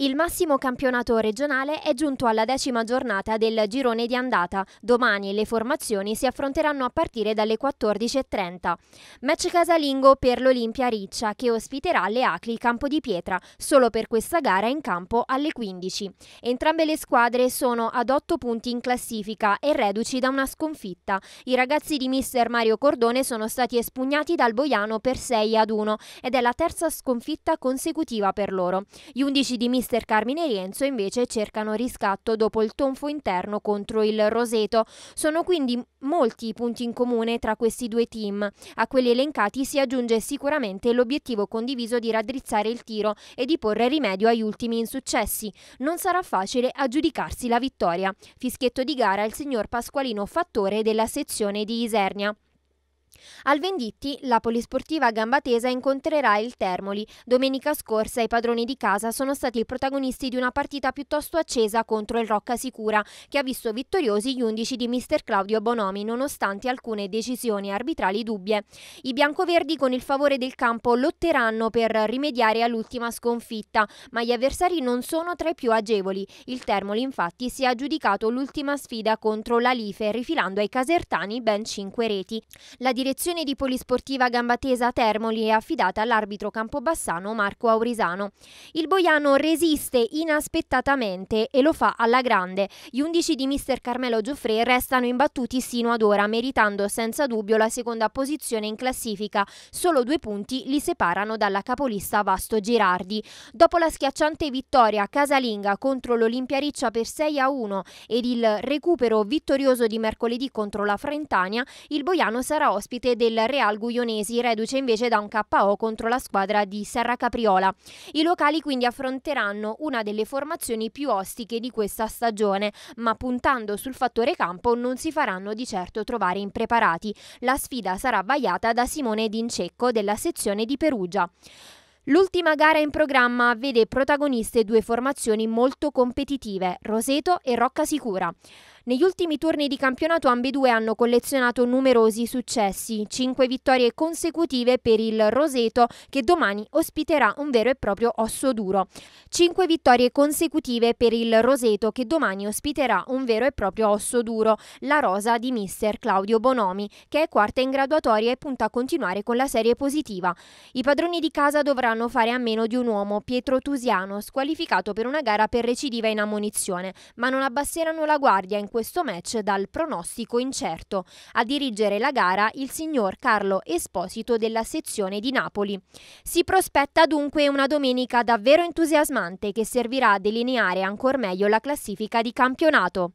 Il massimo campionato regionale è giunto alla decima giornata del girone di andata. Domani le formazioni si affronteranno a partire dalle 14.30. Match casalingo per l'Olimpia Riccia che ospiterà le Acli Campo di Pietra, solo per questa gara in campo alle 15. Entrambe le squadre sono ad 8 punti in classifica e reduci da una sconfitta. I ragazzi di mister Mario Cordone sono stati espugnati dal Boiano per 6 ad 1 ed è la terza sconfitta consecutiva per loro. Gli 11 di mister mister Carmine Rienzo invece cercano riscatto dopo il tonfo interno contro il Roseto. Sono quindi molti i punti in comune tra questi due team. A quelli elencati si aggiunge sicuramente l'obiettivo condiviso di raddrizzare il tiro e di porre rimedio agli ultimi insuccessi. Non sarà facile aggiudicarsi la vittoria. Fischietto di gara il signor Pasqualino Fattore della sezione di Isernia. Al Venditti la polisportiva gambatesa incontrerà il Termoli. Domenica scorsa i padroni di casa sono stati i protagonisti di una partita piuttosto accesa contro il Rocca Sicura, che ha visto vittoriosi gli undici di mister Claudio Bonomi, nonostante alcune decisioni arbitrali dubbie. I biancoverdi con il favore del campo lotteranno per rimediare all'ultima sconfitta, ma gli avversari non sono tra i più agevoli. Il Termoli infatti si è aggiudicato l'ultima sfida contro l'Alife, rifilando ai casertani ben 5 reti. La dire direzione di Polisportiva Gambatesa Termoli è affidata all'arbitro campobassano Marco Aurisano. Il boiano resiste inaspettatamente e lo fa alla grande. Gli undici di mister Carmelo Gioffre restano imbattuti sino ad ora, meritando senza dubbio la seconda posizione in classifica. Solo due punti li separano dalla capolista Vasto Girardi. Dopo la schiacciante vittoria casalinga contro l'Olimpia Riccia per 6 a 1 ed il recupero vittorioso di mercoledì contro la Frentania, il boiano sarà ospite ospite del Real Guglionesi, reduce invece da un KO contro la squadra di Serra Capriola. I locali quindi affronteranno una delle formazioni più ostiche di questa stagione, ma puntando sul fattore campo non si faranno di certo trovare impreparati. La sfida sarà vagliata da Simone D'Incecco della sezione di Perugia. L'ultima gara in programma vede protagoniste due formazioni molto competitive, Roseto e Rocca Sicura. Negli ultimi turni di campionato ambedue hanno collezionato numerosi successi, cinque vittorie consecutive per il Roseto che domani ospiterà un vero e proprio osso duro. Cinque vittorie consecutive per il Roseto che domani ospiterà un vero e proprio osso duro, la rosa di mister Claudio Bonomi che è quarta in graduatoria e punta a continuare con la serie positiva. I padroni di casa dovranno fare a meno di un uomo, Pietro Tusiano, squalificato per una gara per recidiva in ammunizione, ma non abbasseranno la guardia in questo questo match dal pronostico incerto. A dirigere la gara il signor Carlo Esposito della sezione di Napoli. Si prospetta dunque una domenica davvero entusiasmante che servirà a delineare ancora meglio la classifica di campionato.